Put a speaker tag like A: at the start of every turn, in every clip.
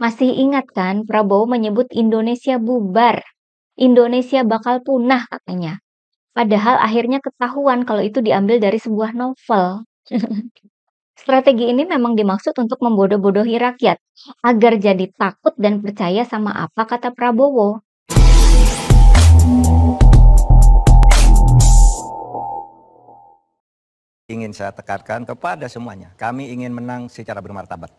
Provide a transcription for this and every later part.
A: Masih ingat kan Prabowo menyebut Indonesia bubar, Indonesia bakal punah katanya. Padahal akhirnya ketahuan kalau itu diambil dari sebuah novel. Strategi ini memang dimaksud untuk membodoh-bodohi rakyat agar jadi takut dan percaya sama apa kata Prabowo. Ingin saya tekankan kepada semuanya, kami ingin menang secara bermartabat.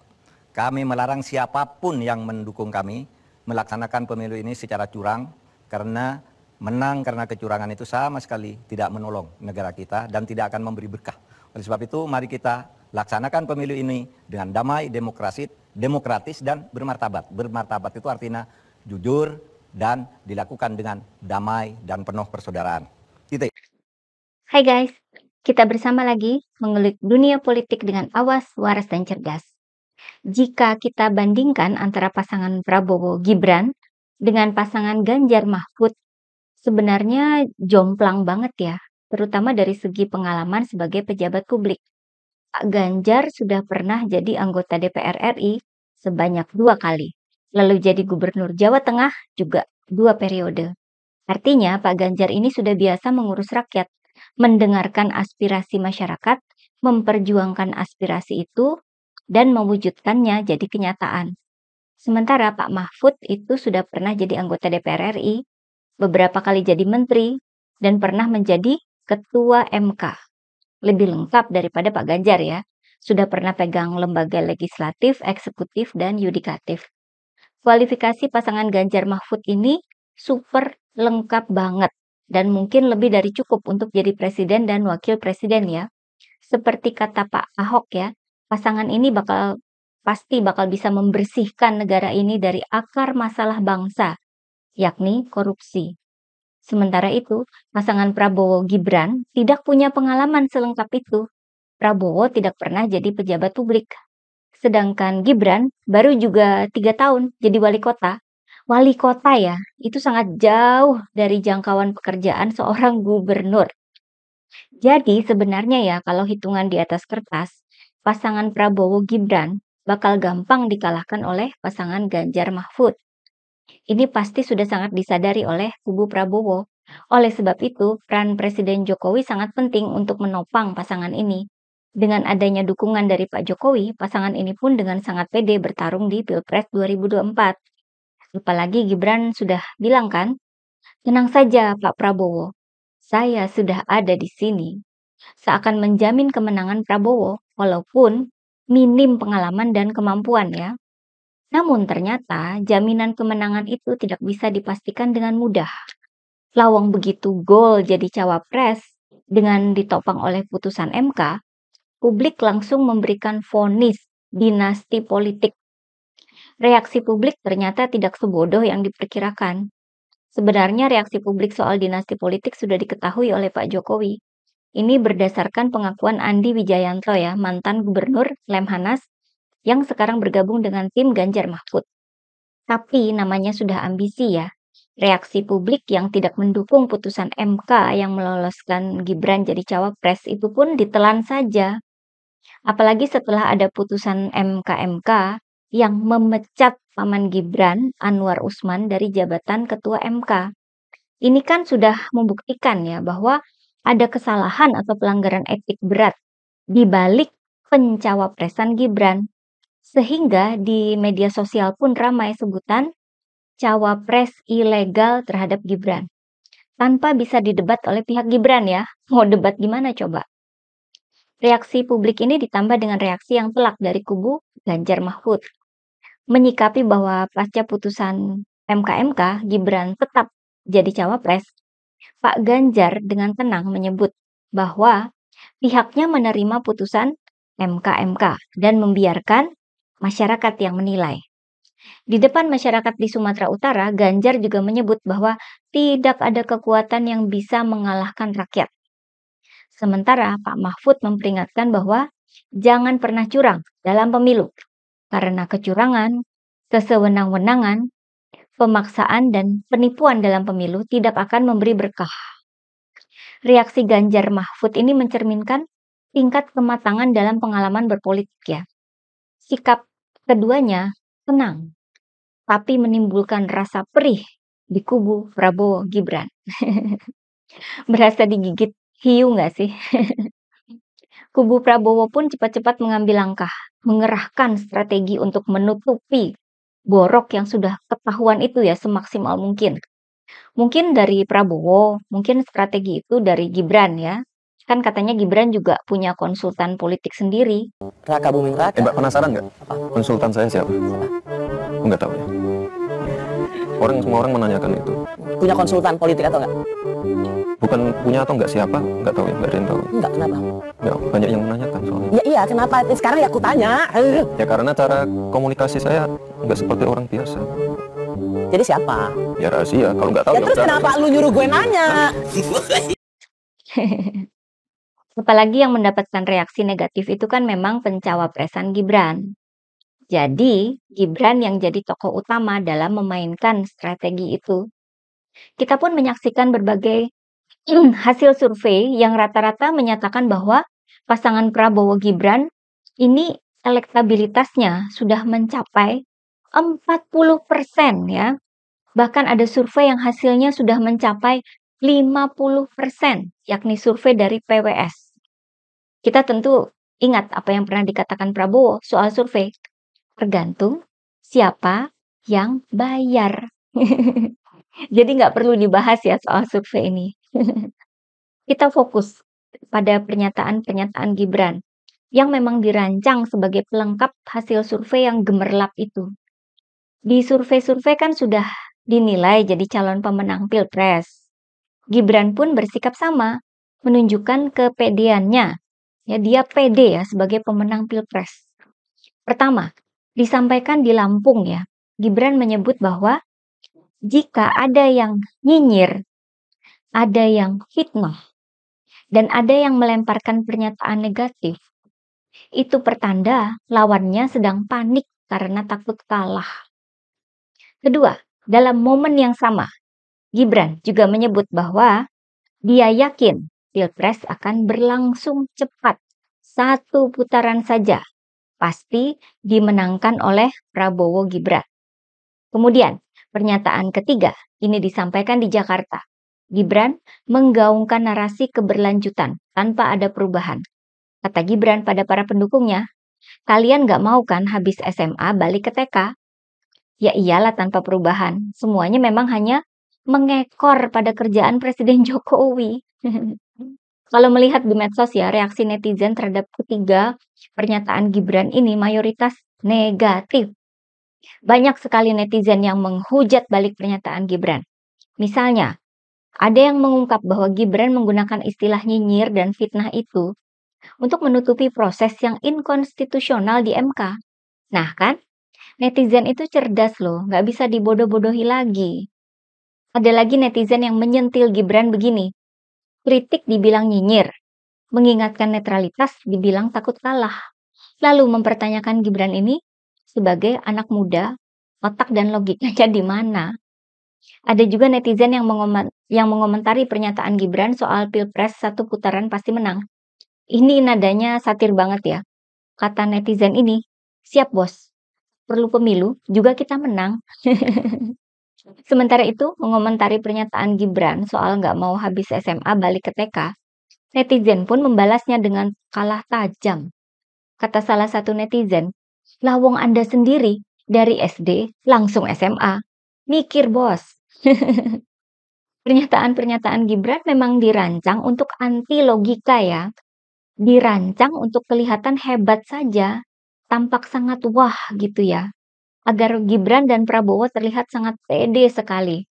A: Kami melarang siapapun yang mendukung kami melaksanakan pemilu ini secara curang karena menang karena kecurangan itu sama sekali tidak menolong negara kita dan tidak akan memberi berkah. Oleh sebab itu mari kita laksanakan pemilu ini dengan damai, demokrasi, demokratis dan bermartabat. Bermartabat itu artinya jujur dan dilakukan dengan damai dan penuh persaudaraan. Titik. Hai guys, kita bersama lagi mengulik dunia politik dengan awas, waras, dan cerdas jika kita bandingkan antara pasangan Prabowo Gibran dengan pasangan Ganjar Mahfud, sebenarnya jomplang banget ya, terutama dari segi pengalaman sebagai pejabat publik. Pak Ganjar sudah pernah jadi anggota DPR RI sebanyak dua kali, lalu jadi gubernur Jawa Tengah juga dua periode. Artinya, Pak Ganjar ini sudah biasa mengurus rakyat, mendengarkan aspirasi masyarakat, memperjuangkan aspirasi itu, dan mewujudkannya jadi kenyataan. Sementara Pak Mahfud itu sudah pernah jadi anggota DPR RI, beberapa kali jadi menteri, dan pernah menjadi ketua MK. Lebih lengkap daripada Pak Ganjar ya. Sudah pernah pegang lembaga legislatif, eksekutif, dan yudikatif. Kualifikasi pasangan Ganjar Mahfud ini super lengkap banget dan mungkin lebih dari cukup untuk jadi presiden dan wakil presiden ya. Seperti kata Pak Ahok ya, pasangan ini bakal pasti bakal bisa membersihkan negara ini dari akar masalah bangsa, yakni korupsi. Sementara itu, pasangan Prabowo Gibran tidak punya pengalaman selengkap itu. Prabowo tidak pernah jadi pejabat publik. Sedangkan Gibran baru juga tiga tahun jadi wali kota. Wali kota ya, itu sangat jauh dari jangkauan pekerjaan seorang gubernur. Jadi sebenarnya ya kalau hitungan di atas kertas, pasangan Prabowo Gibran bakal gampang dikalahkan oleh pasangan Ganjar Mahfud. Ini pasti sudah sangat disadari oleh kubu Prabowo. Oleh sebab itu, peran Presiden Jokowi sangat penting untuk menopang pasangan ini. Dengan adanya dukungan dari Pak Jokowi, pasangan ini pun dengan sangat pede bertarung di Pilpres 2024. Apalagi Gibran sudah bilang kan, tenang saja Pak Prabowo, saya sudah ada di sini. Seakan menjamin kemenangan Prabowo, Walaupun minim pengalaman dan kemampuan ya. Namun ternyata jaminan kemenangan itu tidak bisa dipastikan dengan mudah. Lawang begitu gol jadi cawapres dengan ditopang oleh putusan MK, publik langsung memberikan vonis dinasti politik. Reaksi publik ternyata tidak sebodoh yang diperkirakan. Sebenarnya reaksi publik soal dinasti politik sudah diketahui oleh Pak Jokowi. Ini berdasarkan pengakuan Andi Wijayanto ya, mantan gubernur Lemhanas yang sekarang bergabung dengan tim Ganjar Mahfud. Tapi namanya sudah ambisi ya. Reaksi publik yang tidak mendukung putusan MK yang meloloskan Gibran jadi cawapres itu pun ditelan saja. Apalagi setelah ada putusan MK-MK yang memecat Paman Gibran Anwar Usman dari jabatan Ketua MK. Ini kan sudah membuktikan ya bahwa ada kesalahan atau pelanggaran etik berat di balik pencawapresan Gibran. Sehingga di media sosial pun ramai sebutan cawapres ilegal terhadap Gibran. Tanpa bisa didebat oleh pihak Gibran ya, mau debat gimana coba? Reaksi publik ini ditambah dengan reaksi yang telak dari kubu Ganjar Mahfud. Menyikapi bahwa pasca putusan MKMK, Gibran tetap jadi cawapres, Pak Ganjar dengan tenang menyebut bahwa pihaknya menerima putusan MKMK dan membiarkan masyarakat yang menilai. Di depan masyarakat di Sumatera Utara, Ganjar juga menyebut bahwa tidak ada kekuatan yang bisa mengalahkan rakyat. Sementara Pak Mahfud memperingatkan bahwa jangan pernah curang dalam pemilu, karena kecurangan, kesewenang-wenangan, pemaksaan dan penipuan dalam pemilu tidak akan memberi berkah. Reaksi Ganjar Mahfud ini mencerminkan tingkat kematangan dalam pengalaman berpolitik ya. Sikap keduanya tenang, tapi menimbulkan rasa perih di kubu Prabowo Gibran. Berasa digigit hiu nggak sih? kubu Prabowo pun cepat-cepat mengambil langkah, mengerahkan strategi untuk menutupi borok yang sudah ketahuan itu ya semaksimal mungkin. Mungkin dari Prabowo, mungkin strategi itu dari Gibran ya. Kan katanya Gibran juga punya konsultan politik sendiri. Raka Buming Raka. Eh, Mbak penasaran nggak? Konsultan saya siapa? Nggak tahu ya. Orang semua orang menanyakan itu. Punya konsultan politik atau enggak? Bukan punya atau enggak siapa, enggak tahu ya, enggak ada yang tahu. Enggak, kenapa? Enggak, banyak yang menanyakan soalnya. Ya iya, kenapa? Sekarang ya aku tanya. Ya karena cara komunikasi saya nggak seperti orang biasa. Jadi siapa? Ya rahasia. Kalau nggak tahu ya, ya terus kenapa lu nyuruh gue nanya? Apalagi yang mendapatkan reaksi negatif itu kan memang pencawapresan Gibran. Jadi, Gibran yang jadi tokoh utama dalam memainkan strategi itu. Kita pun menyaksikan berbagai hasil survei yang rata-rata menyatakan bahwa pasangan Prabowo Gibran ini elektabilitasnya sudah mencapai 40% ya. Bahkan ada survei yang hasilnya sudah mencapai 50%, yakni survei dari PWS. Kita tentu ingat apa yang pernah dikatakan Prabowo soal survei. Tergantung siapa yang bayar. Jadi nggak perlu dibahas ya soal survei ini. Kita fokus pada pernyataan-pernyataan Gibran yang memang dirancang sebagai pelengkap hasil survei yang gemerlap itu. Di survei-survei kan sudah dinilai jadi calon pemenang Pilpres. Gibran pun bersikap sama, menunjukkan kepediannya. Ya, dia pede ya sebagai pemenang Pilpres. Pertama, disampaikan di Lampung ya. Gibran menyebut bahwa jika ada yang nyinyir, ada yang fitnah, dan ada yang melemparkan pernyataan negatif, itu pertanda lawannya sedang panik karena takut kalah. Kedua, dalam momen yang sama, Gibran juga menyebut bahwa dia yakin Pilpres akan berlangsung cepat, satu putaran saja, pasti dimenangkan oleh Prabowo Gibran. Kemudian, pernyataan ketiga ini disampaikan di Jakarta. Gibran menggaungkan narasi keberlanjutan tanpa ada perubahan. Kata Gibran pada para pendukungnya, kalian gak mau kan habis SMA balik ke TK? Ya iyalah tanpa perubahan, semuanya memang hanya mengekor pada kerjaan Presiden Jokowi. Kalau melihat di medsos ya, reaksi netizen terhadap ketiga pernyataan Gibran ini mayoritas negatif. Banyak sekali netizen yang menghujat balik pernyataan Gibran. Misalnya, ada yang mengungkap bahwa Gibran menggunakan istilah nyinyir dan fitnah itu untuk menutupi proses yang inkonstitusional di MK. Nah kan, netizen itu cerdas loh, nggak bisa dibodoh-bodohi lagi. Ada lagi netizen yang menyentil Gibran begini, kritik dibilang nyinyir, mengingatkan netralitas dibilang takut kalah, lalu mempertanyakan Gibran ini sebagai anak muda, otak dan logikanya di mana? Ada juga netizen yang, yang mengomentari pernyataan Gibran soal pilpres satu putaran pasti menang. Ini nadanya satir banget ya. Kata netizen ini, siap bos, perlu pemilu, juga kita menang. Sementara itu, mengomentari pernyataan Gibran soal nggak mau habis SMA balik ke TK, netizen pun membalasnya dengan kalah tajam. Kata salah satu netizen, lawong Anda sendiri dari SD langsung SMA. Mikir bos. Pernyataan-pernyataan Gibran memang dirancang untuk anti logika ya. Dirancang untuk kelihatan hebat saja, tampak sangat wah gitu ya, agar Gibran dan Prabowo terlihat sangat pede sekali.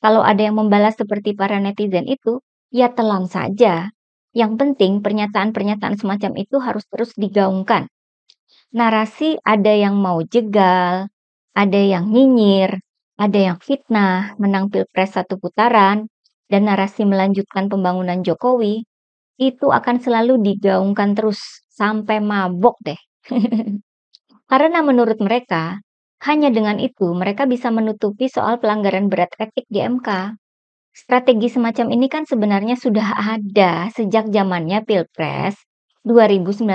A: Kalau ada yang membalas seperti para netizen itu, ya telan saja. Yang penting pernyataan-pernyataan semacam itu harus terus digaungkan. Narasi ada yang mau jegal, ada yang nyinyir, ada yang fitnah, menang pilpres satu putaran, dan narasi melanjutkan pembangunan Jokowi, itu akan selalu digaungkan terus sampai mabok deh. Karena menurut mereka, hanya dengan itu mereka bisa menutupi soal pelanggaran berat etik di MK. Strategi semacam ini kan sebenarnya sudah ada sejak zamannya Pilpres 2019.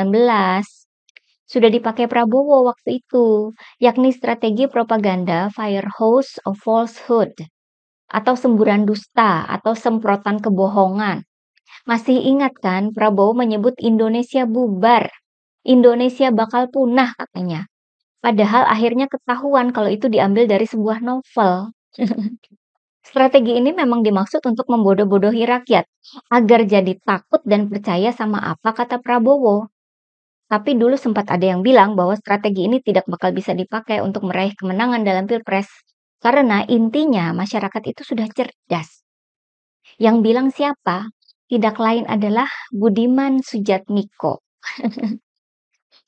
A: Sudah dipakai Prabowo waktu itu, yakni strategi propaganda Firehose of Falsehood atau semburan dusta atau semprotan kebohongan. Masih ingat kan Prabowo menyebut Indonesia bubar Indonesia bakal punah katanya. Padahal akhirnya ketahuan kalau itu diambil dari sebuah novel. Strategi ini memang dimaksud untuk membodoh-bodohi rakyat agar jadi takut dan percaya sama apa kata Prabowo. Tapi dulu sempat ada yang bilang bahwa strategi ini tidak bakal bisa dipakai untuk meraih kemenangan dalam pilpres karena intinya masyarakat itu sudah cerdas. Yang bilang siapa? Tidak lain adalah Budiman Sujatmiko.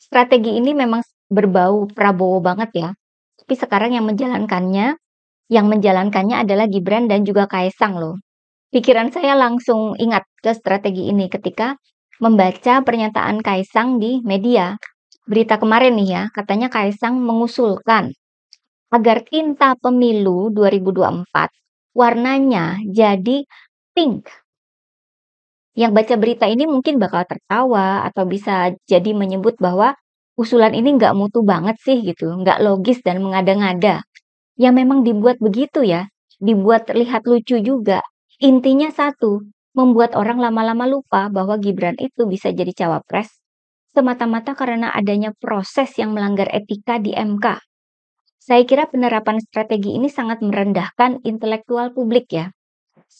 A: Strategi ini memang berbau Prabowo banget ya. Tapi sekarang yang menjalankannya, yang menjalankannya adalah Gibran dan juga Kaisang loh. Pikiran saya langsung ingat ke strategi ini ketika membaca pernyataan Kaisang di media. Berita kemarin nih ya, katanya Kaisang mengusulkan agar tinta pemilu 2024 warnanya jadi pink yang baca berita ini mungkin bakal tertawa atau bisa jadi menyebut bahwa usulan ini nggak mutu banget sih gitu, nggak logis dan mengada-ngada. Ya memang dibuat begitu ya, dibuat terlihat lucu juga. Intinya satu, membuat orang lama-lama lupa bahwa Gibran itu bisa jadi cawapres semata-mata karena adanya proses yang melanggar etika di MK. Saya kira penerapan strategi ini sangat merendahkan intelektual publik ya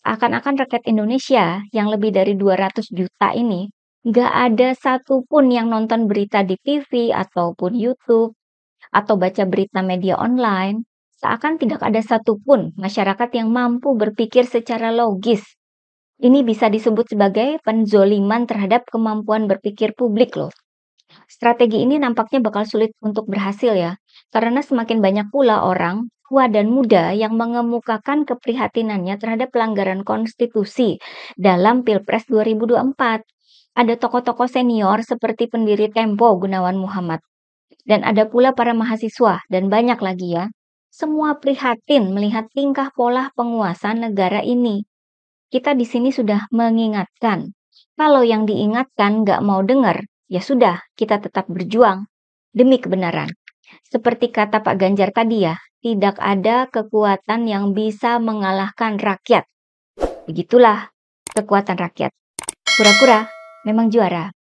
A: akan akan rakyat Indonesia yang lebih dari 200 juta ini nggak ada satupun yang nonton berita di TV ataupun YouTube atau baca berita media online, seakan tidak ada satupun masyarakat yang mampu berpikir secara logis. Ini bisa disebut sebagai penzoliman terhadap kemampuan berpikir publik loh. Strategi ini nampaknya bakal sulit untuk berhasil ya, karena semakin banyak pula orang tua dan muda yang mengemukakan keprihatinannya terhadap pelanggaran konstitusi dalam Pilpres 2024. Ada tokoh-tokoh senior seperti pendiri Tempo Gunawan Muhammad. Dan ada pula para mahasiswa dan banyak lagi ya. Semua prihatin melihat tingkah pola penguasa negara ini. Kita di sini sudah mengingatkan. Kalau yang diingatkan nggak mau dengar, ya sudah, kita tetap berjuang demi kebenaran. Seperti kata Pak Ganjar tadi ya, tidak ada kekuatan yang bisa mengalahkan rakyat. Begitulah kekuatan rakyat. Kura-kura memang juara.